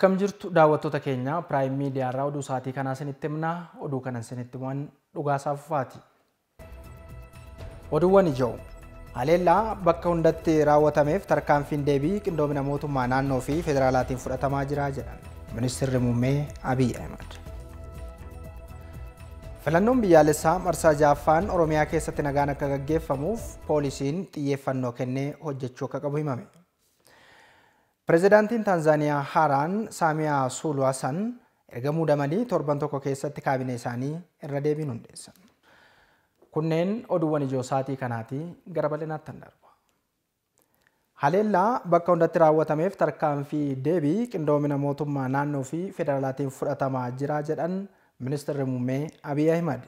Akkam jirtu daawwattoota keenya Piraayim Miidiyaa oduu sa'atii kanaa isinitti himna. Oduu kana isinitti waan dhugaasaa fufaati Oduuwwan ija'u. Haleellaa bakka hundatti raawwatameef tarkaanfiin deebii qindoomina mootummaa naannoo fi federaalaatiin fudhatamaa jira jedhan ministeerri muummee Abiy Ahmad. Filannoon biyyaalessaa marsaa ja'affaan Oromiyaa keessatti nagaan akka gaggeeffamuuf poolisiin xiyyeeffannoo kennee hojjechuu akka qabu himame. Pireezidaantiin Taanzaaniyaa Haaraan Saamiyaa Suulu Hasan erga muudamanii torban tokko keessatti kaabine isaanii irra deebiin hundeessan. Kunneen oduuwwan ijoo saatii kanaatii gara bal'inaatti darba. Haleellaa bakka hundatti raawwatameef tarkaanfii deebii qindoomina mootummaa naannoo fi federaalaatiin fudhatamaa jiraa jedhan ministeerri muummee Abiy Ahimad.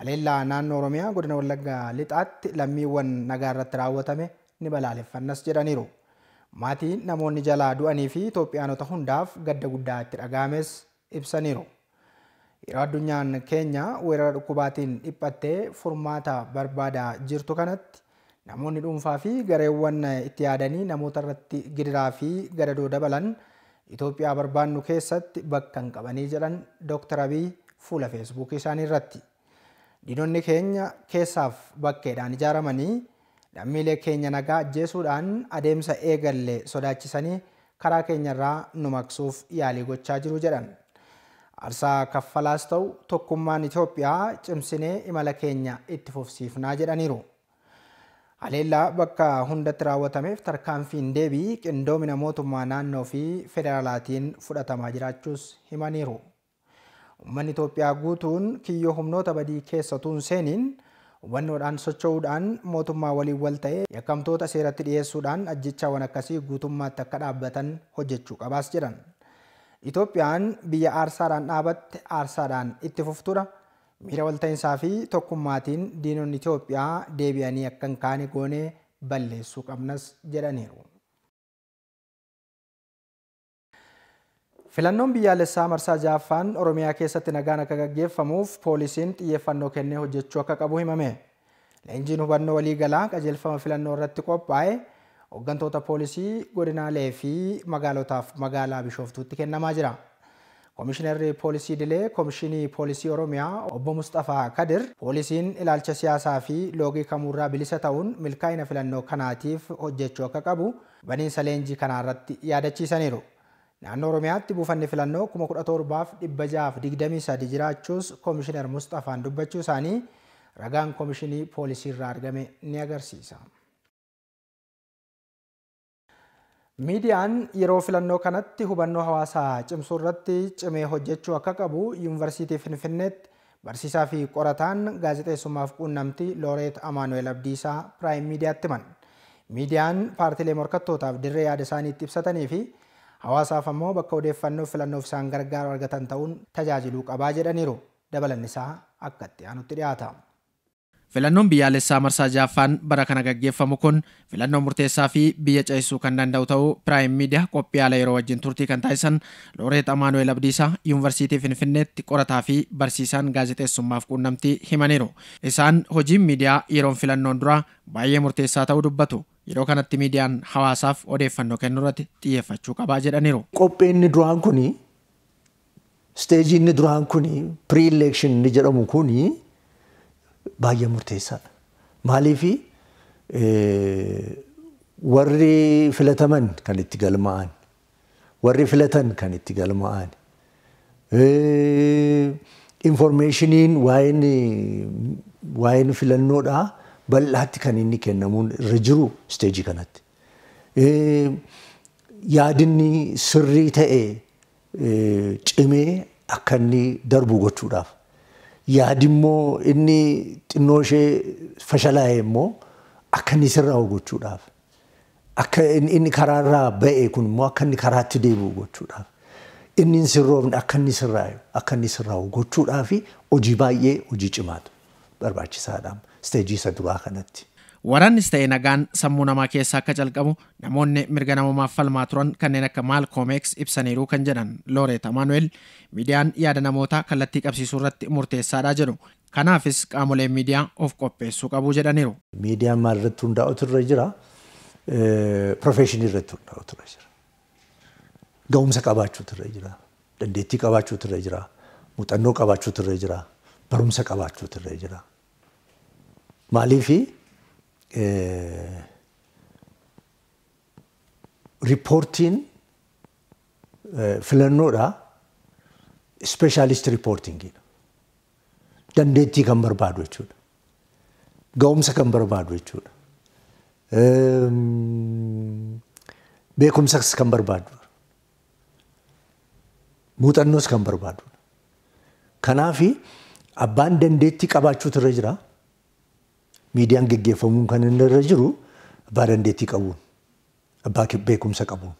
Haleellaa naannoo Oromiyaa godina Wallaggaa lixaatti lammiiwwan nagaa irratti raawwatame ni balaaleffannas jedhaniiru. Maatiin namoonni jalaa du'anii fi Itoophiyaanota hundaaf gadda guddaa itti dhaga'ames ibsaniiru. Yeroo addunyaan keenya weerara dhukkubaatiin dhiphattee furmaata barbaadaa jirtu kanatti namoonni dhuunfaa fi gareewwan itti yaadanii namoota irratti gidiraa fi gadadoo dabalan Itoophiyaa barbaadnu keessatti bakka hin qabanii jedhan Dooktar Abiy fuula feesbuukii isaanii irratti. Diinonni keenya keessaaf bakkeedhaan ijaaramanii Lammiilee keenya nagaa ajjeesuudhaan adeemsa eegallee sodaachisanii karaa keenya irraa numaksuuf yaalii gochaa jiru jedhan. Arsaa kaffalaas ta'u tokkummaan Itoophiyaa cimsinee imala keenya itti fufsiifnaa jedhaniiru. Haleellaa bakka hundatti raawwatameef tarkaanfiin deebii qindoomina mootummaa naannoo fi federaalaatiin fudhatamaa jiraachuus himaniiru. Uummanni Itoophiyaa guutuun kiyyoo humnoota badii keessa utuu seeniin Wannoodhaan socho'uudhaan mootummaa waliin wal ta'ee yakkamtoota seeratti dhiyeessuudhaan ajjechaawwan akkasii guutummaatti akka dhaabbatan hojjechuu qabaas jedhan. Itoophiyaan biyya aarsaadhaan dhaabatte aarsaadhaan itti fuftudha. Miira walta'iinsaa fi tokkummaatiin diinonni Itoophiyaa deebi'anii akka hin kaane goonee balleessuu qabnas jedhaniiru. Filannoon biyyaalessaa marsaa ja'affaan Oromiyaa keessatti nagaan akka gaggeeffamuuf poolisiin xiyyeeffannoo kennee hojjechuu akka qabu himame. Leenjiin hubannoo galaa qajeelfama filannoo irratti qophaa'e hooggantoota poolisii godinaalee fi magaalotaaf magaalaa Bishooftuutti kennamaa jira. Koomishinarri poolisii Dilee Koomishinii Poolisii Oromiyaa Obbo Mustafaa Kadir poolisiin ilaalcha siyaasaa fi loogii kamuurraa bilisa ta'uun milkaa'ina filannoo kanaatiif hojjechuu akka qabu baniinsa leenjii kanaa irratti yaadachiisaniiru. Naannoo Oromiyaatti buufanni filannoo kuma kudha torbaaf dhibba jaaf digdamii sadi jiraachuus Koomishinar Mustafaan dubbachuu isaanii ragaan Koomishinii Poolisii irraa argame ni agarsiisa. Miidiyaan yeroo filannoo kanatti hubannoo hawaasaa cimsuu irratti cimee hojjechuu akka qabu Yuunivarsiitii Finfinneetti barsiisaa fi qorataan gaazexeessummaaf quunnamti Looreet Amaanu'eel Abdiisaa Piraayim Miidiyaatti himan. Miidiyaan paartilee morkattootaaf dirree yaada isaaniitti itti ibsatanii fi hawaasaaf ammoo bakka odeeffannoo filannoof isaan gargaaru argatan ta'uun tajaajiluu qabaa jedhaniiru dabalan isaa akka itti aanutti dhiyaata. Filannoon biyyaalessaa marsaa jaaffaan bara kana gaggeeffamu kun filannoo murteessaa fi biyya ceesisuu kan danda'u ta'uu piraayim miidiyaa qophii haala yeroo wajjin turtii kan taasisan Looreet Amaanu'eel Abdiisaa Yuunivarsiitii Finfinneetti qorataa fi barsiisaan gaazexeessummaaf quunnamtii himaniiru. Isaan hojiin miidiyaa yeroon filannoon dura baay'ee murteessaa ta'uu dubbatu. yeroo kanatti miidiyaan hawaasaaf odeeffannoo kennu irratti xiyyeeffachuu qabaa jedhaniiru. Qophiin inni duraan kuni steejii inni duraan kuni pre-election inni jedhamu kuni baay'ee murteessaadha. Maaliif warri filataman kan itti galma'an warri filatan kan itti galma'an informeeshiniin waa'een filannoodhaa. bal'aatti kan inni kennamuun irra jiru isteejii kanatti. Yaadinni sirrii ta'e cimee akka inni darbu gochuudhaaf. Yaadimmoo inni xinnoo ishee fashalaa'e immoo akka inni sirraa gochuudhaaf. Akka inni karaarraa ba'e kun immoo akka inni karaatti deebi'u gochuudhaaf. Inni sirroofne akka inni sirraa gochuudhaaf hojii baay'ee hojii cimaatu barbaachisaadha. isteejii saduraa kanatti. Waraannis ta'e nagaan sammuu namaa keessaa akka calqabu namoonni mirga namummaaf falmaa turan kanneen akka maal X ibsaniiru kan jedhan Looreet Amaanu'eel miidiyaan yaada namootaa kallattii qabsiisuu irratti murteessaadha jedhu. Kanaafis qaamolee miidiyaa of qopheessuu qabu jedhaniiru. Miidiyaan maal irratti hundaa'utu irra jira? Eh, Profeeshinii irratti hundaa'utu irra jira. jira. Dandeettii jira. Muuxannoo qabaachuutu irra jira. Barumsa jira. Maalii fi riippoortiin filannoodhaa ispeeshaalisti riippoortingiidha. Dandeettii kan barbaadu jechuudha. Ga'umsa kan barbaadu jechuudha. Beekumsas kan barbaadudha. Muuxannoos kan barbaadudha. Kanaafi abbaan dandeettii qabaachuutu irra jiraa. miidiyaan geggeeffamuun kan inni irra jiru abbaa dandeettii qabuun abbaa beekumsa qabuun.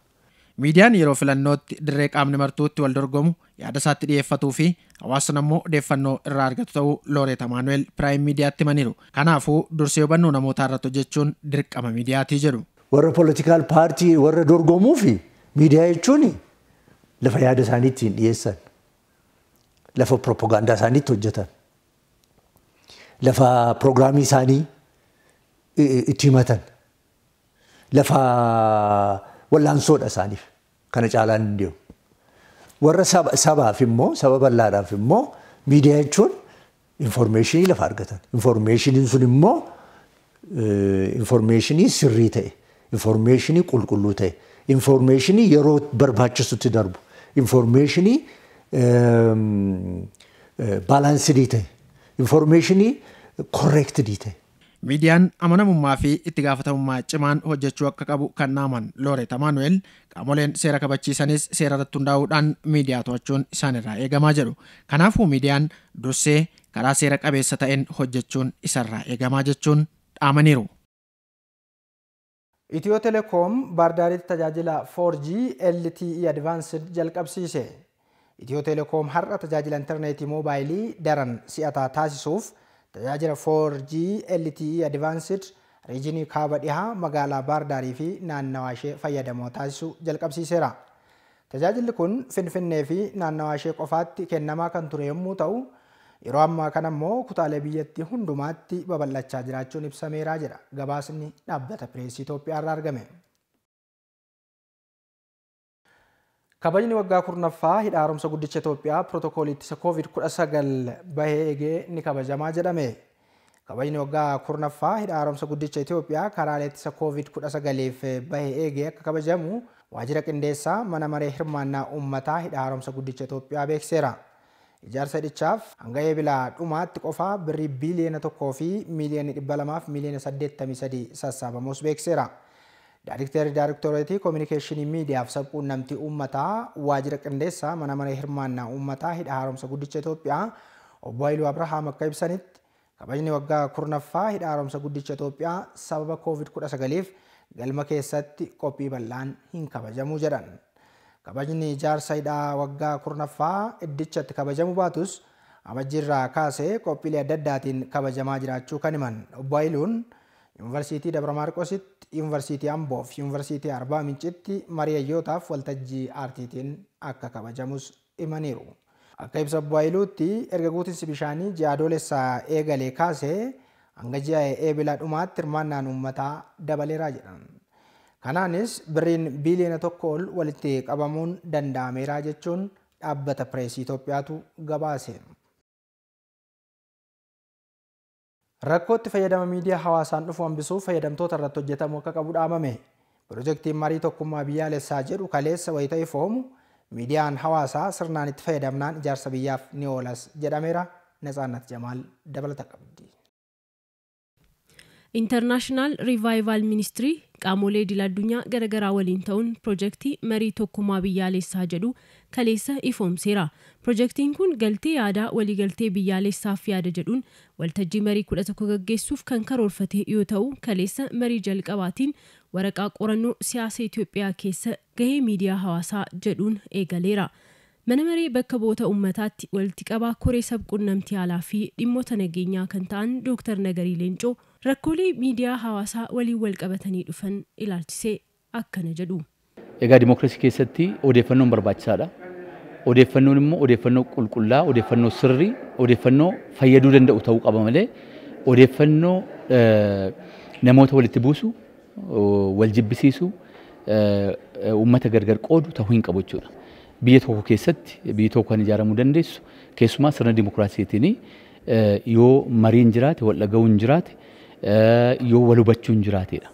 Miidiyaan yeroo filannootti dirree qaamni martuutti wal dorgomu yaada isaatti dhiyeeffatuu fi hawaasni immoo odeeffannoo irraa argatu ta'uu Looreet Amaanu'eel Piraayim Miidiyaatti maniiru. Kanaafuu dursee hubannoo namootaa irratti hojjechuun dirqama miidiyaatii jedhu. Warra poolitikaal paartii warra dorgomuu fi miidiyaa jechuun lafa yaada isaanii dhiyeessan lafa piroopagaandaa hojjetan. lafa piroograamii isaanii itti himatan lafa wal'aansoodha isaaniif kana caalaan hin deemu. Warra sabaaf immoo saba bal'aadhaaf immoo miidiyaa jechuun informeeshinii lafa argatan. Informeeshiniin sun immoo informeeshinii sirrii ta'e, informeeshinii qulqulluu ta'e, informeeshinii yeroo barbaachisutti darbu, informeeshinii baalansirii ta'e. Infoormeeshinii korreektidii ta'e. Miidiyaan amanamummaa fi itti gaafatamummaa cimaan hojjechuu akka qabu kan naaman Looret Amaanu'eel qaamoleen seera kabachiisanis seera irratti hundaa'uudhaan miidiyaa to'achuun isaanirraa eegamaa jedhu. Kanaafuu miidiyaan dursee karaa seera qabeessa ta'een hojjechuun isarraa eegamaa jechuun dhaamaniiru. Itiyoo teleekoom baardaadheetti tajaajila 4G LTE Advaansed jalqabsiise. Itiyoo Teleekoom har'a tajaajila intarneetii moobaayilii daran si'ataa taasisuuf tajaajila 4G LTE Advanced riijinii e, kaaba dhihaa magaalaa Baardaarii fi naannawa ishee fayyadamoo taasisuu jalqabsiiseera. Tajaajilli kun Finfinnee fi naannawa ishee qofaatti kennamaa kan ture yommuu ta'u, yeroo ammaa kan ammoo kutaalee biyyattii hundumaatti babal'achaa jiraachuun ibsameeraa jedha gabaasni dhaabbata Pireesii Itoophiyaa argame. kabajni waggaa kurnaffaa hidha guddicha Itoophiyaa pirootokoolii ittisa koovid 19 bahee eegee ni kabajamaa jedhame. Kabajni waggaa kurnaffaa hidha haaromsa guddicha Itoophiyaa karaalee ittisa kovid 19f bahee eegee akka kabajamu waajjira qindeessaa mana maree hirmaannaa uummataa hidha guddicha Itoophiyaa beekseera. Ijaarsa hidhichaaf hanga eebilaa dhumaatti qofaa birrii biiliyoona tokkoo fi miiliyoona dhibba lamaaf miiliyoona saddeettamii beekseera. Daayrektarri Daayrektoreetii Koominikeeshinii Miidiyaaf sabquunnamtii uummataa waajjira qindeessaa mana mana hirmaannaa ummataa hidha haaromsa guddicha Itoophiyaa obbo Haayiluu Abrahaam akka ibsanitti kabajni waggaa kurnaffaa hidha haaromsa guddicha Itoophiyaa sababa COVID-19f galma keessatti qophii bal'aan hin kabajamu jedhan. Kabajni ijaarsa hidhaa waggaa kurnaffaa iddichatti kabajamu baatus amajjiirraa kaasee qophiilee adda addaatiin kabajamaa jiraachuu kan himan obbo Haayiluun Yuunivarsiitii Dabra Maarqositti, Yuunivarsiitii Amboo fi Yuunivarsiitii Arbaa Mincitti mari'ayyootaaf waltajjii aartiitiin akka kabajamus himaniiru. Akka ibsa Abbaayiluutti erga guutinsi bishaanii ji'a doolessaa eegalee kaasee hanga ji'a eebilaa dhumaatti hirmaannaan uummataa dabaleeraa jedhan. Kanaanis birriin biiliyoona tokko ol walitti qabamuun danda'ameera jechuun dhaabbata Pireesii Itoophiyaatu gabaase. Rakkootti fayyadama miidiyaa hawaasaan dhufu hambisuuf fayyadamtoota irratti hojjetamu akka qabu dhaamame. Piroojeektiin marii tokkummaa biyyaalessaa jedhu kaleessa wayita'ee foomu miidiyaan hawaasaa sirnaan itti fayyadamnaan ijaarsa biyyaaf ni oolas jedhameera. Natsaannat Jamaal dabalata qabdi. ኢንተርናሽናል ሪቫይቫል ሚኒስትሪ ቃሞሌ ዲላዱኛ ገረገራ ወሊንተውን ፕሮጀክቲ መሪ ቶኩማ ብያሌሳ ጀዱ ከሌሰ ኢፎም ሴራ ፕሮጀክቲን ኩን ገልቴ ያዳ ወሊ ገልቴ ብያሌ ሳፍ ጀዱን ወልተጂ መሪ ኩለተኮ ገጌሱፍ ከንከር ወርፈቴ ዮተው ከሌሰ መሪ ጀልቀባቲን ወረቃ ቆረኖ ሲያሴ ኢትዮጵያ ኬሰ ገሄ ሚዲያ ሐዋሳ ጀዱን ኤገሌራ መነመሬ በከቦተ ኡመታት ወልቲቀባ ኮሬ ሰብቁነምቲ ኃላፊ ዲሞተ ነገኛ ከንታን ዶክተር ነገሪ ሌንጮ rakkoolee miidiyaa hawaasaa waliin wal qabatanii dhufan ilaalchisee akkana jedhu. Egaa dimookiraasii keessatti odeeffannoon barbaachisaadha. Odeeffannoon immoo odeeffannoo qulqullaa, odeeffannoo sirrii, odeeffannoo fayyaduu danda'u ta'uu qaba malee odeeffannoo namoota walitti buusu, wal jibbisiisu, uummata gargar qoodu ta'uu hin qabu jechuudha. Biyya tokko keessatti biyyi tokko kan ijaaramuu dandeessu keessumaa sirna dimookiraasiitiin yoo mariin jiraate, wal dhaga'uun jiraate yoo wal hubachuun jiraatedha.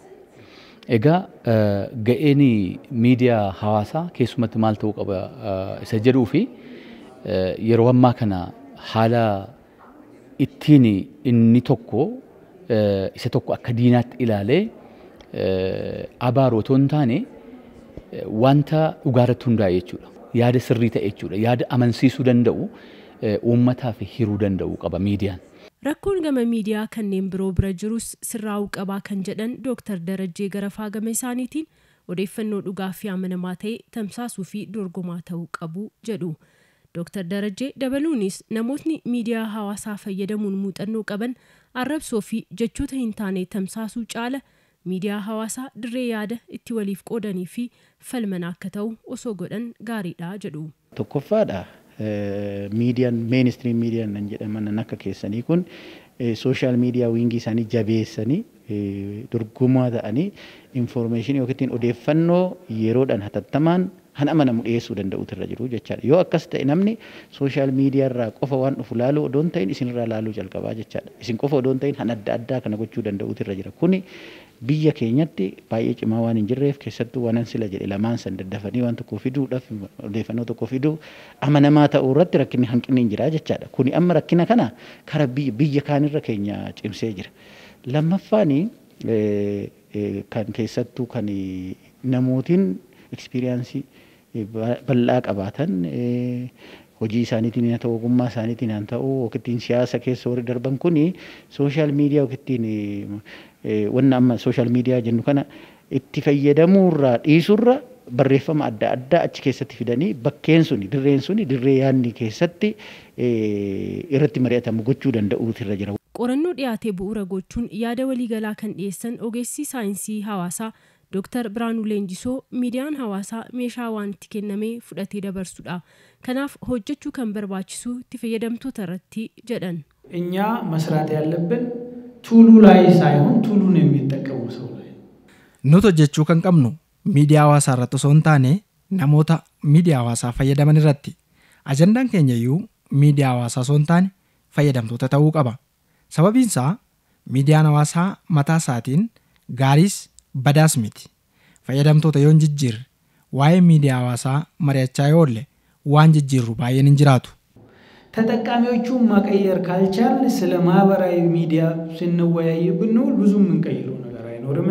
Egaa ga'een miidiyaa hawaasaa keessumatti maal ta'uu qaba isa jedhuu fi yeroo ammaa kana haala ittiin inni tokko isa tokko akka diinaatti ilaalee abaaruu otoo hin taane wanta dhugaarratti hundaa'e jechuudha. Yaada sirrii ta'e jechuudha. Yaada amansiisuu danda'u uummataaf hiruu danda'u qaba miidiyaan. Rakkoon gama miidiyaa kanneen biroo bira jirus sirraa qabaa kan jedhan Dooktar Darajjee Garafaa gama isaaniitiin odeeffannoo dhugaa fi amanamaa ta'e tamsaasuu fi dorgomaa ta'uu qabu jedhu. Dooktar Darajjee dabaluunis namootni miidiyaa hawaasaa fayyadamuun muuxannoo qaban arrabsoo fi jechoota hin taane tamsaasuu caala miidiyaa hawaasaa dirree yaada itti waliif qoodanii fi falman akka ta'u osoo godhan gaariidha jedhu. Tokkoffaadha miidiyaan meenistiriin miidiyaan nan jedhaman nan akka keessanii kun sooshaal miidiyaa wiingii isaanii jabeessanii dorgomaa ta'anii infoormeeshinii yookiin odeeffannoo yeroodhaan hatattamaan kan amanamu dhiyeessuu danda'utu irra jiru jechaadha. Yoo akkas ta'e namni sooshaal miidiyaa irraa qofa waan dhufu laaluu odoon ta'in isinirraa laaluu jalqabaa jechaadha. Isin qofa odoon ta'in kan adda addaa kana gochuu danda'utu irra jira. Kuni biyya keenyatti baay'ee cimaa waan hin jirreef keessattuu waanan sila jedhe lamaan san daddafanii waan tokko fiduudhaaf odeeffannoo tokko fiduu amanamaa ta'uu irratti rakkinni hanqinni hin jiraa jechaadha. Kuni amma rakkina kana kara biyya kaanirra keenya cimsee jira. Lammaffaani kan keessattuu kan namootiin ekspiriyaansii bal'aa qabaatan hojii isaaniitiin haa ta'u ogummaa isaaniitiin haa ta'u wakittiin siyaasa keessa warri darban kuni sooshaal miidiyaa wakittiin Eh, wanna amma sooshaal miidiyaa jennu kana itti fayyadamuurraa dhiisurra barreeffama adda addaa achi keessatti fidanii bakkeen suni dirreen suni dirree yaadni keessatti eh, irratti mari'atamu gochuu danda'uutu irra jira. Qorannoo dhiyaatee bu'uura gochuun yaada waliigalaa kan dhiyeessan ogeessi saayinsii hawaasaa Dr. Biraanuu Leenjisoo miidiyaan hawaasaa meeshaa waan itti kennamee fudhatee dabarsudha. Kanaaf hojjechuu kan barbaachisu itti fayyadamtoota irratti jedhan. ቱሉ ላይ ሳይሆን ቱሉን የሚጠቀሙ ሰው ላይ nuti hojjechuu kan qabnu miidiyaa hawaasaa irratti osoo hin taane namoota miidiyaa hawaasaa fayyadaman irratti ajandaan keenya iyyuu miidiyaa hawaasaa soon taani taane fayyadamtoota ta'uu qaba sababiinsaa miidiyaan hawaasaa mataa isaatiin gaariis badaas miti fayyadamtoota yoo hin jijjiirre waa'ee miidiyaa hawaasaa mari'achaa yoo oolle waan jijjiirru baay'een hin jiraatu ተጠቃሚዎቹ ማቀየር ካልቻል ስለ ማህበራዊ ሚዲያ ስንወያይ ብንውል ብዙ የምንቀይረው ነገር አይኖርም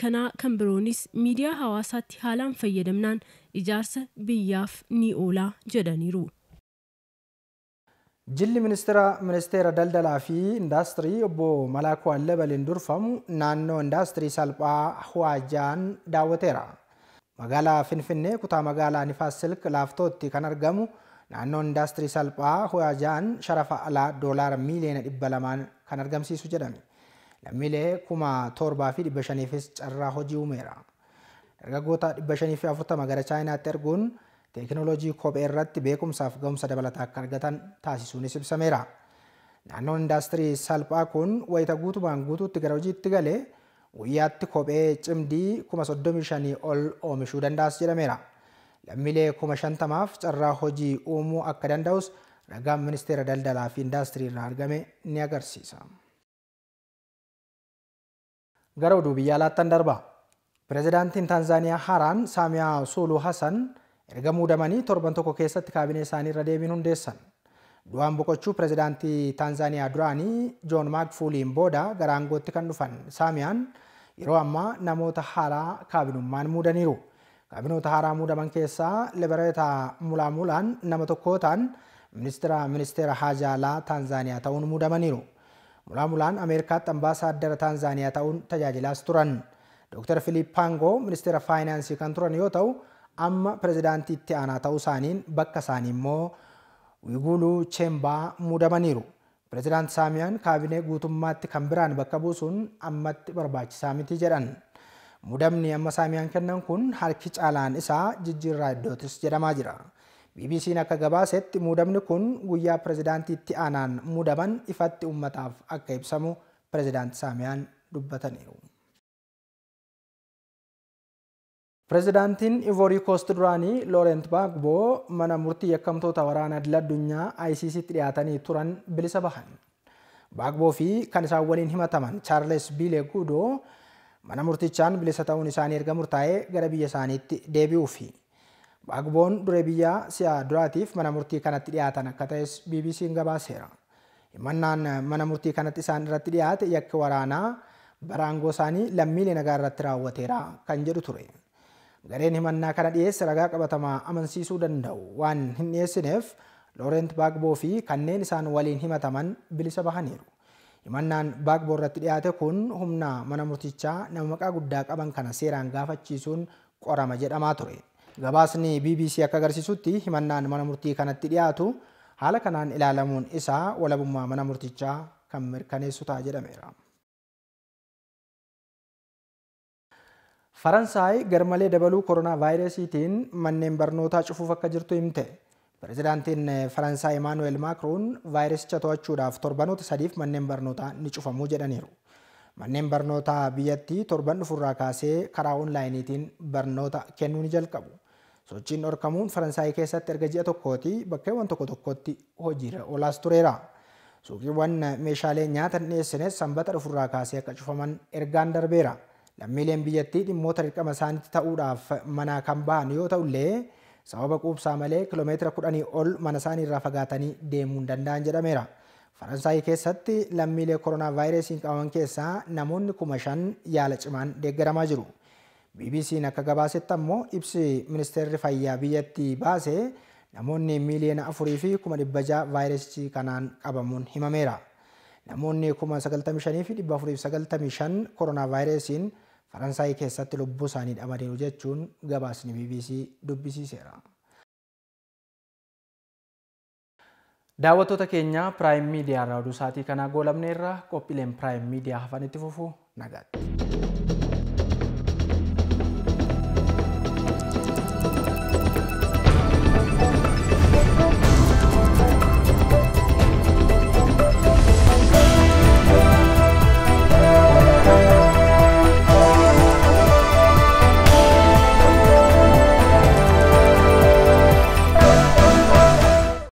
ከና ከንብሮኒስ ሚዲያ ሀዋሳት ሀላም ፈየደምናን ኢጃርሰ ብያፍ ኒኦላ ጀደኒሩ ጅሊ ሚኒስትራ ሚኒስቴር ደልደላ ፊ ኢንዳስትሪ ቦ መላኩ አለበሊን ዱርፈሙ ናኖ ኢንዳስትሪ ሰልጳ ህዋጃን ዳወቴራ መጋላ ፍንፍኔ ኩታ መጋላ ኒፋስ ስልክ ላፍቶቲ ከነርገሙ naannoo indaastirii salphaa ho'ajaan sharafa alaa doolaara miiliyoona dhibba lamaan kan argamsiisu jedhame. Lammiilee kuma torbaa fi dhibba shaniifis carraa hojii uumeera. Dargaggoota dhibba shanii fi afurtama gara Chaayinaatti erguun teekinooloojii kophee irratti beekumsaa fi gahumsa dabalataa akka argatan taasisuunis ibsameera. Naannoon indaastirii salphaa kun wayita guutumaan guutuutti gara hojiitti galee guyyaatti kophee cimdii kuma soddomii shanii ol oomishuu danda'as jedhameera. lammiilee kuma shantamaaf carraa hojii uumuu akka danda'us ragaan ministeera daldalaa fi indaastirii irraa argame ni agarsiisa. Gara oduu biyya alaattan darba Pireezidaantiin Taanzaaniyaa haaraan Saamiyaa Suuluu Hasan erga muudamanii torban tokko keessatti kaabinee isaanii irra deebiin hundeessan. Du'aan boqochuu pireezidaantii taanzaniyaa duraanii Joon Maagfuuliin booda gara aangootti kan dhufan Saamiyaan yeroo ammaa namoota haaraa kaabinummaan muudaniiru. kaabinoota haaraa muudaman keessaa libereetaa mulaan nama tokko ta'an ministeera ministeera haajaalaa taanzaaniyaa ta'uun muudamaniiru. mulaan Ameerikaatti ambaasaaddara taanzaaniyaa ta'uun tajaajilaas turan. Dr. Filiip Paangoo ministeera faayinaansii kan turan yoo ta'u amma pirezidaantii itti aanaa ta'uu isaaniin bakka isaanii immoo Wiguluu Cheembaa muudamaniiru. Pirezidaant Saamiyaan kaabinee guutummaatti kan biraan bakka buusuun ammatti barbaachisaa miti jedhan. Mudamni amma saamiyaan kennan kun harki caalaan isaa jijjiirraa iddootis jedhamaa jira. BBC'n akka gabaasetti mudamni kun guyyaa pirezidaantii itti aanaan mudaman ifatti uummataaf akka ibsamu pirezidaanti saamiyaan dubbataniiru. Pireezidaantiin Ivoori Koost duraanii Looreent Baagboo mana murtii yakkamtoota waraana dila addunyaa ICCtti dhiyaatanii turan bilisa bahan. Baagboo fi kan isaan waliin himataman Chaarles Biilee Guudoo mana murtichaan bilisa ta'uun isaanii erga murtaa'ee gara biyya isaaniitti fi baagboon duree biyya si'a duraatiif mana murtii kanatti dhiyaatan akka ta'es BBC'n gabaaseera. Himannaan mana murtii kanatti isaan irratti dhiyaate yakka waraanaa baraangoo isaanii lammiilee nagaa irratti raawwateera kan jedhu ture. Gareen himannaa kana dhiyeesse ragaa qabatamaa amansiisuu danda'u waan hin dhiyeessineef Loorent Baagboo fi kanneen isaan waliin himataman bilisa bahaniiru. Himannaan baakboo irratti dhiyaate kun humna mana murtichaa nama maqaa guddaa qaban kana seeraan gaafachiisuun qorama jedhamaa ture. Gabaasni BBC akka agarsiisutti himannaan mana murtii kanatti dhiyaatu haala kanaan ilaalamuun isaa walabummaa mana murtichaa kan mirkaneessutaa jedhameera. Faransaay garmalee dabaluu koronaa vaayirasiitiin manneen barnootaa cufuuf akka jirtu himte. Pireezidaantiin Faransaay Imaanu'eel Maakroon vaayirasicha to'achuudhaaf torbanoota sadiif manneen barnootaa ni cufamuu jedhaniiru. Manneen barnootaa biyyattii torban dhufurraa kaasee karaa oonlaayiniitiin barnoota kennuu ni jalqabu. Sochiin dhorkamuun Faransaay keessatti erga ji'a tokkooti bakkeewwan tokko tokkotti hojiirra olaas tureera. Suuqiiwwan meeshaalee nyaata dhiyeessines sanbata dhufurraa kaasee akka cufaman ergaan darbeera. Lammiileen biyyattii dhimmoota dirqama isaaniitti ta'uudhaaf manaa kan bahan yoo ta'ullee sababa quubsaa malee kiiloomeetira kudhanii ol mana isaanii irraa fagaatanii deemuun danda'an jedhameera. Faransaay keessatti lammiilee koronaa vaayirasiin qabaman keessaa namoonni kuma shan yaala cimaan deeggaramaa jiru. BBC'n akka gabaasetti ammoo ibsi ministeerri fayyaa biyyattii baase namoonni miiliyoona afurii fi kuma dhibba kanaan qabamuun himameera. Namoonni kuma koronaa vaayirasiin Faransaayii keessatti lubbuu isaanii dhabaniiru jechuun gabaasni BBC dubbisiiseera. Daawwattoota keenya Piraayim Miidiyaa irraa oduu isaatii kanaa goolamneerra qophiileen Piraayim Miidiyaa hafanitti fufu nagaatti.